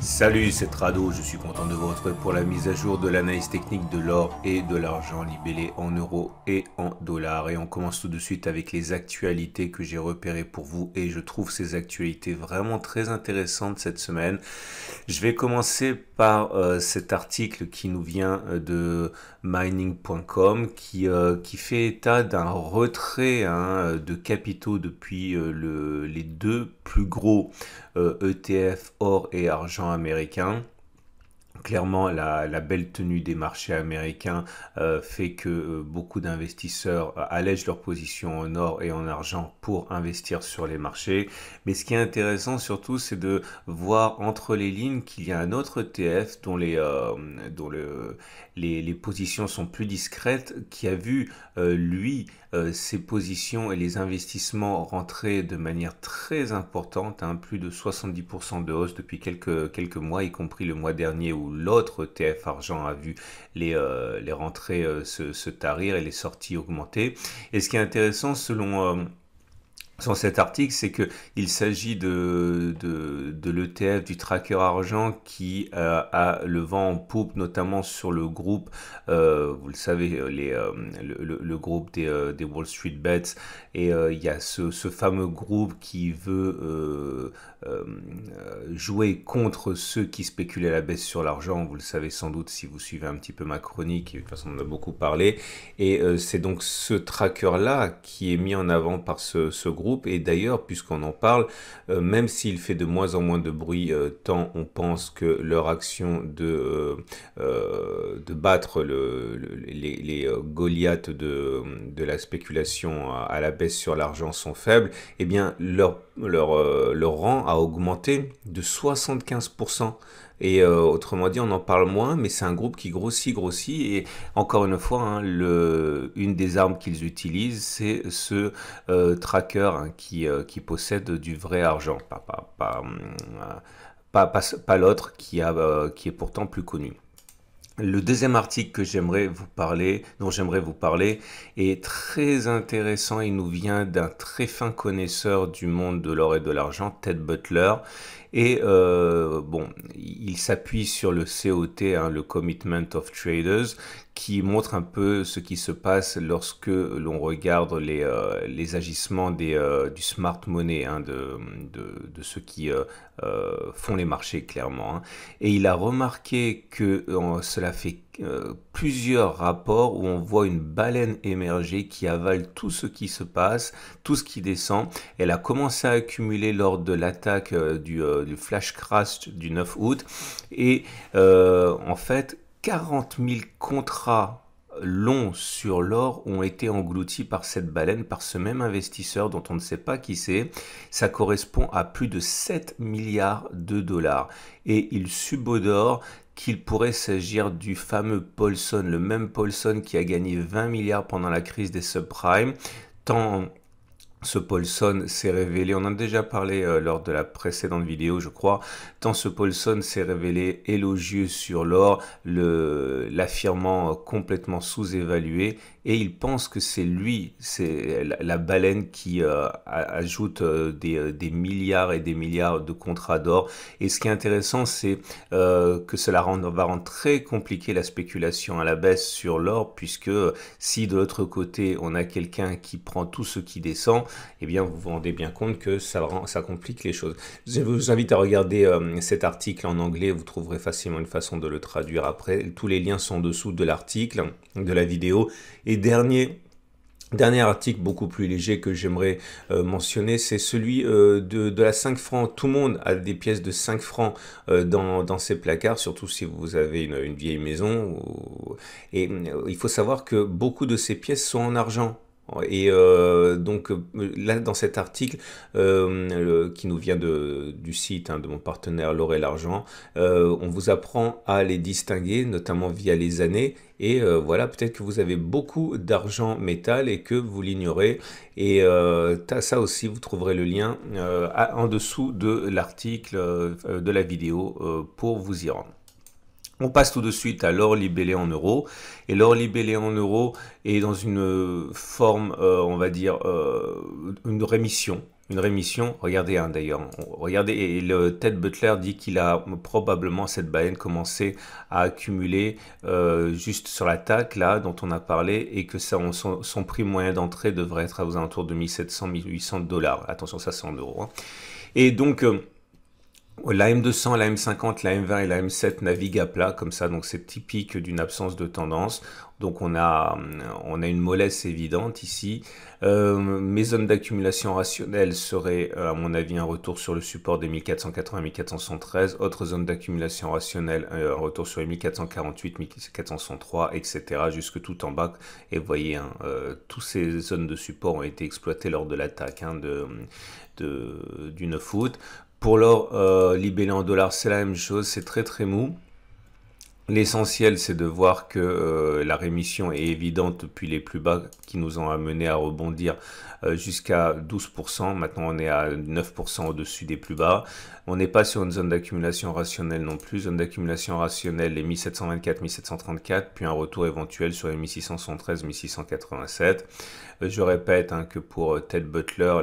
Salut, c'est Trado, je suis content de vous retrouver pour la mise à jour de l'analyse technique de l'or et de l'argent libellé en euros et en dollars. Et on commence tout de suite avec les actualités que j'ai repérées pour vous et je trouve ces actualités vraiment très intéressantes cette semaine. Je vais commencer par euh, cet article qui nous vient euh, de mining.com euh, qui, fait état d'un retrait hein, de capitaux depuis les deux plus gros ETF e or et argent américains. Clairement, la, belle tenue des marchés américains euh, fait que euh, beaucoup d'investisseurs euh, allègent leurs positions en or et en argent pour investir sur les marchés. Mais ce qui est intéressant surtout, c'est de voir entre les lignes qu'il y a un autre TF dont les, positions sont plus discrètes, qui a vu, lui, ses positions et les investissements rentrer de manière très importante, hein, plus de 70% de hausse depuis quelques, quelques mois, y compris le mois dernier où l'autre TF Argent a vu les, euh, les rentrées euh, se, tarir et les sorties augmenter. Et ce qui est intéressant selon... Euh, cet article, c'est que il s'agit de, de, l'ETF du tracker argent qui a le vent en poupe, notamment sur le groupe, vous le savez, les, le, groupe des, des, Wall Street Bets. Et il y a ce, ce, fameux groupe qui veut euh, euh, jouer contre ceux qui spéculaient à la baisse sur l'argent, vous le savez sans doute si vous suivez un petit peu ma chronique, de toute façon on en a beaucoup parlé, et euh, c'est donc ce tracker-là qui est mis en avant par ce, groupe, et d'ailleurs puisqu'on en parle, même s'il fait de moins en moins de bruit, tant on pense que leur action de, de battre les, Goliaths de, la spéculation à la baisse sur l'argent sont faibles, eh bien leur, leur, leur rang a augmenté de 75%. Et euh, autrement dit, on en parle moins, mais c'est un groupe qui grossit, grossit. Et encore une fois, hein, le, une des armes qu'ils utilisent, c'est ce euh, tracker hein, qui, euh, qui, possède du vrai argent, pas, pas l'autre qui, a, qui est pourtant plus connu. Le deuxième article que j'aimerais vous parler, dont j'aimerais vous parler, est très intéressant. Il nous vient d'un très fin connaisseur du monde de l'or et de l'argent, Ted Butler, et euh, bon, il s'appuie sur le COT, hein, le Commitment of Traders, qui montre un peu ce qui se passe lorsque l'on regarde les, euh, les agissements des, euh, du smart money, hein, de, de, ceux qui font les marchés clairement. Hein. Et il a remarqué que cela fait euh, plusieurs rapports où on voit une baleine émerger qui avale tout ce qui se passe, tout ce qui descend. Elle a commencé à accumuler lors de l'attaque euh, du, euh, du, flash crash du 9 août. Et en fait, 40 000 contrats longs sur l'or ont été engloutis par cette baleine, par ce même investisseur dont on ne sait pas qui c'est. Ça correspond à plus de 7 milliards de dollars. Et il subodore qu'il pourrait s'agir du fameux Paulson, le même Paulson qui a gagné 20 milliards pendant la crise des subprimes, tant ce Paulson s'est révélé, on en a déjà parlé euh, lors de la précédente vidéo je crois, tant ce Paulson s'est révélé élogieux sur l'or, l'affirmant euh, complètement sous-évalué, et il pense que c'est lui, c'est la, baleine qui euh, ajoute des, des, milliards et des milliards de contrats d'or. Et ce qui est intéressant, c'est que cela va rendre très compliqué la spéculation à la baisse sur l'or, puisque si de l'autre côté on a quelqu'un qui prend tout ce qui descend, eh bien, vous vous rendez bien compte que ça, complique les choses. Je vous invite à regarder euh, cet article en anglais, vous trouverez facilement une façon de le traduire après. Tous les liens sont dessous de l'article, de la vidéo. Et dernier article beaucoup plus léger que j'aimerais euh, mentionner, c'est celui euh, de, la 5 francs. Tout le monde a des pièces de 5 francs dans, ses placards, surtout si vous avez une, vieille maison. Et il faut savoir que beaucoup de ces pièces sont en argent. Et euh, donc euh, là, dans cet article euh, qui nous vient de, du site hein, de mon partenaire Laurel Argent, euh, on vous apprend à les distinguer, notamment via les années. Et voilà, peut-être que vous avez beaucoup d'argent métal et que vous l'ignorez. Et ça aussi, vous trouverez le lien en dessous de l'article de la vidéo pour vous y rendre. On passe tout de suite à l'or libellé en euros. Et l'or libellé en euros est dans une euh, forme, euh, on va dire, euh, une rémission. Une rémission, regardez un hein, d'ailleurs, regardez, et le Ted Butler dit qu'il a probablement cette baleine commencé à accumuler juste sur l'attaque là dont on a parlé et que son, prix moyen d'entrée devrait être aux alentours de 1700-1800 dollars. Attention, ça c'est en euros. Hein. Et donc... La M200, la M50, la M20 et la M7 naviguent à plat comme ça, donc c'est typique d'une absence de tendance. Donc on a, on a une mollesse évidente ici. Euh, mes zones d'accumulation rationnelle seraient euh, à mon avis un retour sur le support des 1480-1413, autres zone d'accumulation rationnelle, euh, un retour sur les 1448-1403, etc. jusque tout en bas. Et vous voyez, tous hein, toutes ces zones de support ont été exploitées lors de l'attaque hein, de, du 9 août. Pour l'or, euh, libellé en dollars, c'est la même chose, c'est très très mou. L'essentiel, c'est de voir que euh, la rémission est évidente depuis les plus bas qui nous ont amené à rebondir euh, jusqu'à 12%. Maintenant, on est à 9% au-dessus des plus bas. On n'est pas sur une zone d'accumulation rationnelle non plus. Zone d'accumulation rationnelle, les 1724, 1734, puis un retour éventuel sur les 1613 1687. Euh, je répète hein, que pour Ted Butler,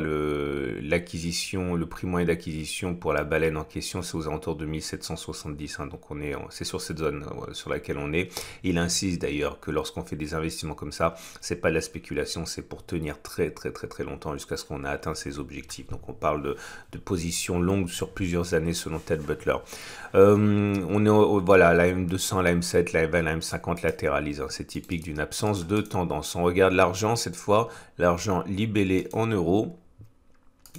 l'acquisition, le, prix moyen d'acquisition pour la baleine en question, c'est aux alentours de 1770. Hein. donc, on est, c'est sur cette zone euh, sur laquelle on est. Il insiste d'ailleurs que lorsqu'on fait des investissements comme ça, c'est pas de la spéculation, c'est pour tenir très très très très longtemps jusqu'à ce qu'on a atteint ses objectifs. Donc on parle de, positions longues sur plusieurs années selon Ted Butler. Euh, on est au, voilà, la M200, la M7, la M20, la M50 latéralise. Hein. c'est typique d'une absence de tendance. On regarde l'argent cette fois, l'argent libellé en euros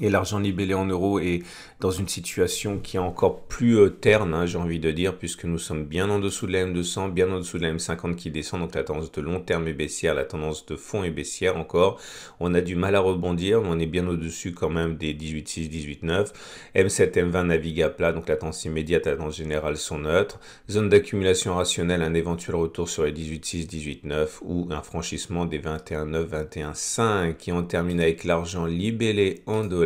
et l'argent libellé en euros est dans une situation qui est encore plus euh, terne, hein, j'ai envie de dire, puisque nous sommes bien en dessous de la M200, bien en dessous de la M50 qui descend, donc la tendance de long terme est baissière, la tendance de fond est baissière encore. On a du mal à rebondir, mais on est bien au-dessus quand même des 18,6, 18,9. M7, M20 navigue à plat, donc la tendance immédiate, la tendance générale sont neutres. Zone d'accumulation rationnelle, un éventuel retour sur les 18,6, 18,9 ou un franchissement des 21,9, 21,5. Et on termine avec l'argent libellé en dollars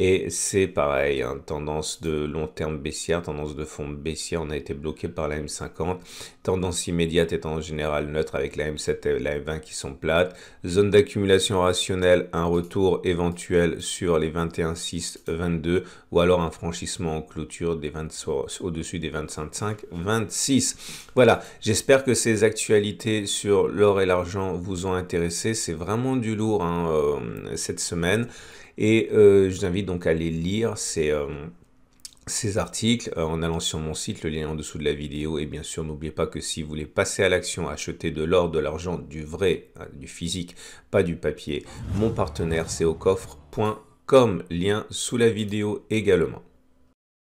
et c'est pareil, hein, tendance de long terme baissière, tendance de fond baissière, on a été bloqué par la M50, tendance immédiate étant en général neutre avec la M7 et la M20 qui sont plates, zone d'accumulation rationnelle, un retour éventuel sur les 21,6, 22 ou alors un franchissement en clôture des 20, au-dessus des 25,5, 26. Voilà, j'espère que ces actualités sur l'or et l'argent vous ont intéressé, c'est vraiment du lourd hein, euh, cette semaine. Et euh, je vous invite donc à aller lire ces, euh, articles euh, en allant sur mon site, le lien en dessous de la vidéo. Et bien sûr, n'oubliez pas que si vous voulez passer à l'action, acheter de l'or, de l'argent, du vrai, du physique, pas du papier, mon partenaire c'est au coffre.com, lien sous la vidéo également.